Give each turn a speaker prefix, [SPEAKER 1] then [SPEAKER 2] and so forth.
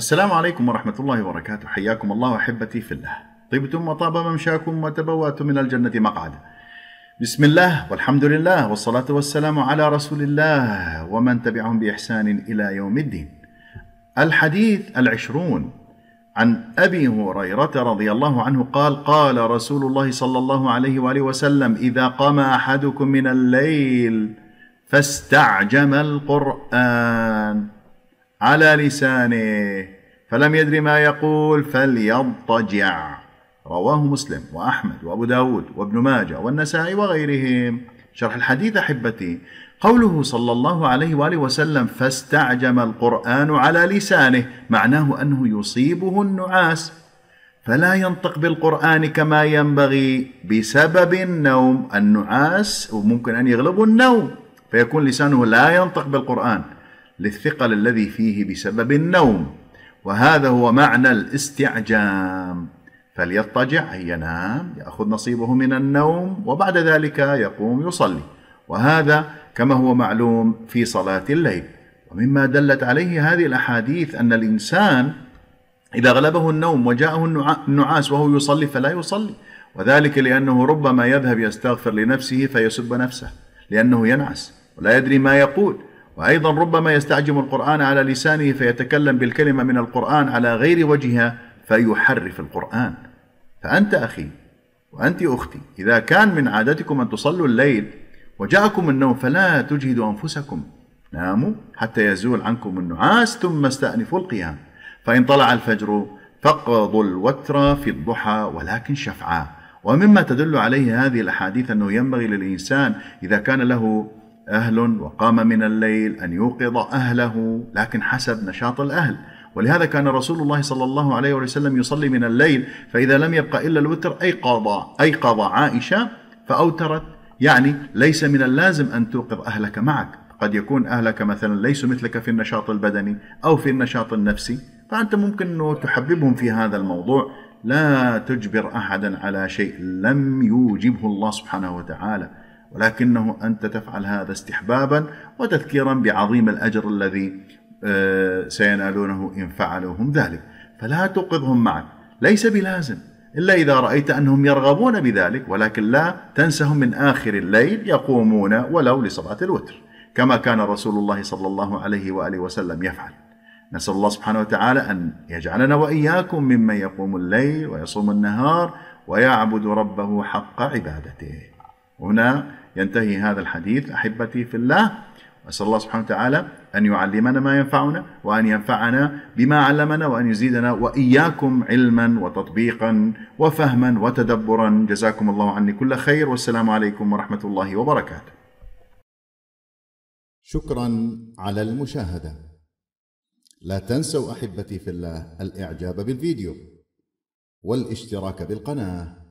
[SPEAKER 1] السلام عليكم ورحمة الله وبركاته حياكم الله أحبتي في الله طيبتم وطاب ممشاكم وتبوأتم من الجنة مقعدا بسم الله والحمد لله والصلاة والسلام على رسول الله ومن تبعهم بإحسان إلى يوم الدين الحديث العشرون عن أبي هريرة رضي الله عنه قال قال رسول الله صلى الله عليه وآله وسلم إذا قام أحدكم من الليل فاستعجم القرآن على لسانه فلم يدر ما يقول فليضطجع رواه مسلم وأحمد وأبو داود وابن ماجه والنسائي وغيرهم شرح الحديث أحبتي قوله صلى الله عليه وآله وسلم فاستعجم القرآن على لسانه معناه أنه يصيبه النعاس فلا ينطق بالقرآن كما ينبغي بسبب النوم النعاس وممكن أن يغلبه النوم فيكون لسانه لا ينطق بالقرآن للثقل الذي فيه بسبب النوم وهذا هو معنى الاستعجام فليضطجع ينام ياخذ نصيبه من النوم وبعد ذلك يقوم يصلي وهذا كما هو معلوم في صلاه الليل ومما دلت عليه هذه الاحاديث ان الانسان اذا غلبه النوم وجاءه النعاس وهو يصلي فلا يصلي وذلك لانه ربما يذهب يستغفر لنفسه فيسب نفسه لانه ينعس ولا يدري ما يقول وأيضا ربما يستعجم القرآن على لسانه فيتكلم بالكلمة من القرآن على غير وجهها فيحرف القرآن فأنت أخي وأنت أختي إذا كان من عادتكم أن تصلوا الليل وجاءكم النوم فلا تجهدوا أنفسكم ناموا حتى يزول عنكم النعاس ثم استأنفوا القيام فإن طلع الفجر فاقضوا الوتر في الضحى ولكن شفعا ومما تدل عليه هذه الأحاديث أنه ينبغي للإنسان إذا كان له أهل وقام من الليل أن يوقظ أهله لكن حسب نشاط الأهل ولهذا كان رسول الله صلى الله عليه وسلم يصلي من الليل فإذا لم يبقى إلا الوتر أيقظ أيقظ عائشة فأوترت يعني ليس من اللازم أن توقظ أهلك معك قد يكون أهلك مثلا ليسوا مثلك في النشاط البدني أو في النشاط النفسي فأنت ممكن أنه تحببهم في هذا الموضوع لا تجبر أحدا على شيء لم يوجبه الله سبحانه وتعالى ولكنه أنت تفعل هذا استحبابا وتذكيرا بعظيم الأجر الذي آه، سينالونه إن فعلوا هم ذلك فلا توقظهم معك ليس بلازم إلا إذا رأيت أنهم يرغبون بذلك ولكن لا تنسهم من آخر الليل يقومون ولو لصلاة الوتر كما كان رسول الله صلى الله عليه وآله وسلم يفعل نسأل الله سبحانه وتعالى أن يجعلنا وإياكم ممن يقوم الليل ويصوم النهار ويعبد ربه حق عبادته هنا ينتهي هذا الحديث أحبتي في الله أسأل الله سبحانه وتعالى أن يعلمنا ما ينفعنا وأن ينفعنا بما علمنا وأن يزيدنا وإياكم علما وتطبيقا وفهما وتدبرا جزاكم الله عني كل خير والسلام عليكم ورحمة الله وبركاته شكرا على المشاهدة لا تنسوا أحبتي في الله الإعجاب بالفيديو والاشتراك بالقناة